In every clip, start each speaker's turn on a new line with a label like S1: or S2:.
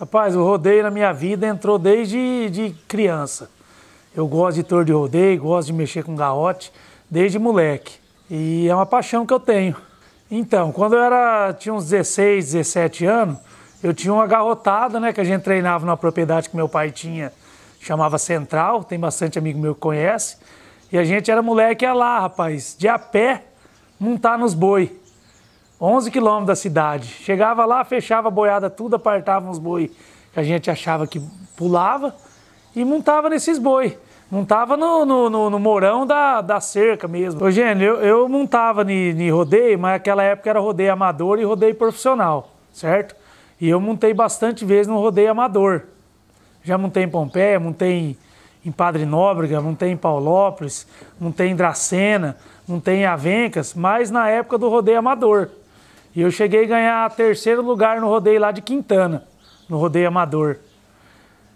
S1: Rapaz, o rodeio na minha vida entrou desde de criança. Eu gosto de tour de rodeio, gosto de mexer com garrote desde moleque. E é uma paixão que eu tenho. Então, quando eu era, tinha uns 16, 17 anos, eu tinha uma garrotada, né, que a gente treinava numa propriedade que meu pai tinha, chamava Central, tem bastante amigo meu que conhece. E a gente era moleque, ia lá, rapaz, de a pé, montar nos boi. 11 quilômetros da cidade. Chegava lá, fechava a boiada tudo, apartava uns boi que a gente achava que pulava e montava nesses boi. Montava no, no, no, no morão da, da cerca mesmo. Eugênio, eu, eu montava em rodeio, mas naquela época era rodeio amador e rodeio profissional, certo? E eu montei bastante vezes no rodeio amador. Já montei em Pompeia, montei em, em Padre Nóbrega, montei em Paulópolis, montei em Dracena, montei em Avencas, mas na época do rodeio amador. E eu cheguei a ganhar terceiro lugar no rodeio lá de Quintana, no rodeio amador.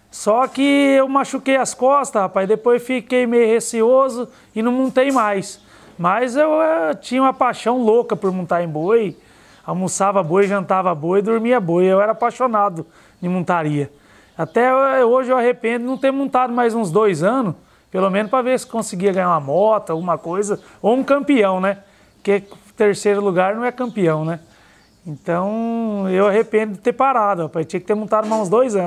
S1: Só que eu machuquei as costas, rapaz, depois fiquei meio receoso e não montei mais. Mas eu, eu eh, tinha uma paixão louca por montar em boi, almoçava boi, jantava boi, dormia boi. Eu era apaixonado de montaria. Até eh, hoje eu arrependo de não ter montado mais uns dois anos, pelo menos para ver se conseguia ganhar uma moto, alguma coisa, ou um campeão, né? Porque terceiro lugar não é campeão, né? Então eu arrependo de ter parado, rapaz. Tinha que ter montado mais uns dois anos.